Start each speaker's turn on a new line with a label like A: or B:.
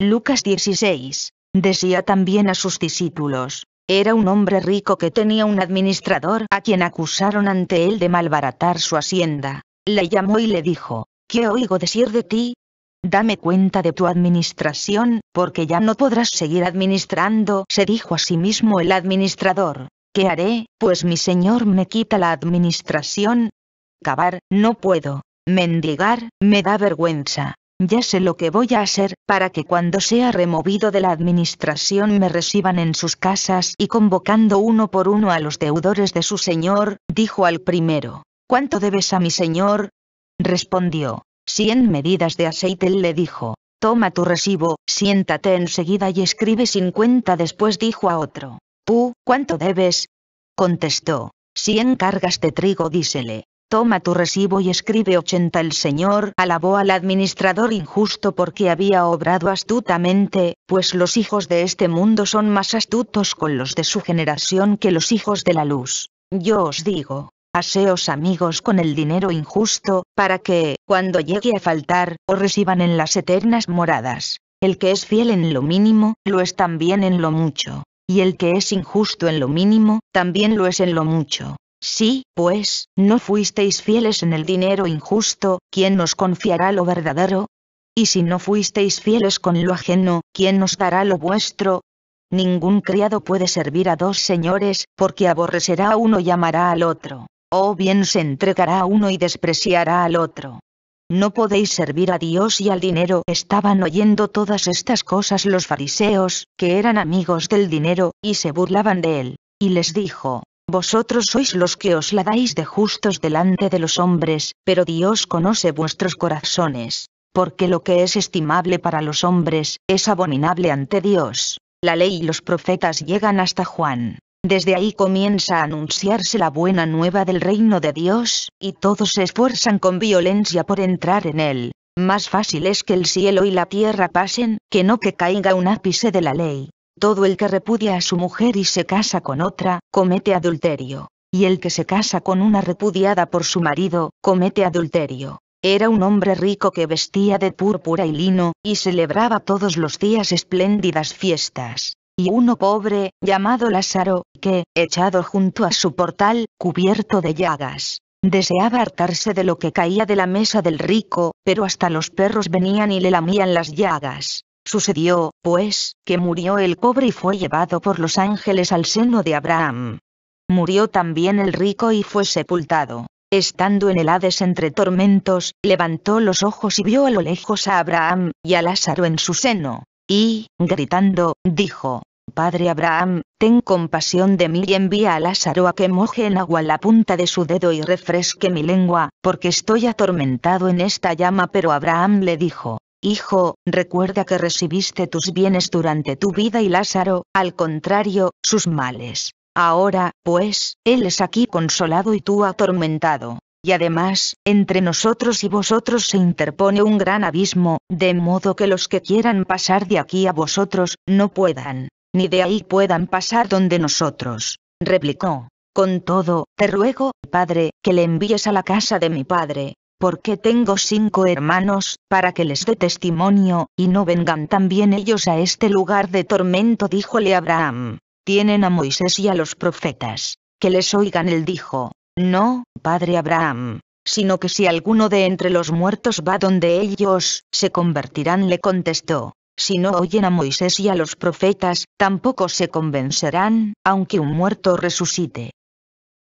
A: Lucas 16. Decía también a sus discípulos, era un hombre rico que tenía un administrador a quien acusaron ante él de malbaratar su hacienda. Le llamó y le dijo, ¿qué oigo decir de ti? Dame cuenta de tu administración, porque ya no podrás seguir administrando, se dijo a sí mismo el administrador. ¿Qué haré, pues mi señor me quita la administración? Cavar, no puedo. Mendigar, me da vergüenza. Ya sé lo que voy a hacer, para que cuando sea removido de la administración me reciban en sus casas y convocando uno por uno a los deudores de su señor, dijo al primero. ¿Cuánto debes a mi señor? Respondió. Cien medidas de aceite le dijo. Toma tu recibo, siéntate enseguida y escribe cincuenta después dijo a otro. Tú, ¿cuánto debes? Contestó. Cien cargas de trigo dísele. Toma tu recibo y escribe 80. El Señor alabó al administrador injusto porque había obrado astutamente, pues los hijos de este mundo son más astutos con los de su generación que los hijos de la luz. Yo os digo, aseos amigos con el dinero injusto, para que, cuando llegue a faltar, os reciban en las eternas moradas. El que es fiel en lo mínimo, lo es también en lo mucho, y el que es injusto en lo mínimo, también lo es en lo mucho. Sí, pues, no fuisteis fieles en el dinero injusto, ¿quién nos confiará lo verdadero? Y si no fuisteis fieles con lo ajeno, ¿quién nos dará lo vuestro? Ningún criado puede servir a dos señores, porque aborrecerá a uno y amará al otro, o oh, bien se entregará a uno y despreciará al otro. No podéis servir a Dios y al dinero. Estaban oyendo todas estas cosas los fariseos, que eran amigos del dinero, y se burlaban de él. Y les dijo, vosotros sois los que os la dais de justos delante de los hombres, pero Dios conoce vuestros corazones. Porque lo que es estimable para los hombres, es abominable ante Dios. La ley y los profetas llegan hasta Juan. Desde ahí comienza a anunciarse la buena nueva del reino de Dios, y todos se esfuerzan con violencia por entrar en él. Más fácil es que el cielo y la tierra pasen, que no que caiga un ápice de la ley. Todo el que repudia a su mujer y se casa con otra, comete adulterio. Y el que se casa con una repudiada por su marido, comete adulterio. Era un hombre rico que vestía de púrpura y lino, y celebraba todos los días espléndidas fiestas. Y uno pobre, llamado Lázaro, que, echado junto a su portal, cubierto de llagas, deseaba hartarse de lo que caía de la mesa del rico, pero hasta los perros venían y le lamían las llagas. Sucedió, pues, que murió el pobre y fue llevado por los ángeles al seno de Abraham. Murió también el rico y fue sepultado. Estando en el Hades entre tormentos, levantó los ojos y vio a lo lejos a Abraham, y a Lázaro en su seno. Y, gritando, dijo, Padre Abraham, ten compasión de mí y envía a Lázaro a que moje en agua la punta de su dedo y refresque mi lengua, porque estoy atormentado en esta llama. Pero Abraham le dijo, Hijo, recuerda que recibiste tus bienes durante tu vida y Lázaro, al contrario, sus males. Ahora, pues, él es aquí consolado y tú atormentado. Y además, entre nosotros y vosotros se interpone un gran abismo, de modo que los que quieran pasar de aquí a vosotros, no puedan, ni de ahí puedan pasar donde nosotros. Replicó. Con todo, te ruego, padre, que le envíes a la casa de mi padre, porque tengo cinco hermanos, para que les dé testimonio, y no vengan también ellos a este lugar de tormento díjole Abraham. Tienen a Moisés y a los profetas. Que les oigan él dijo, No, padre Abraham, sino que si alguno de entre los muertos va donde ellos, se convertirán le contestó. Si no oyen a Moisés y a los profetas, tampoco se convencerán, aunque un muerto resucite.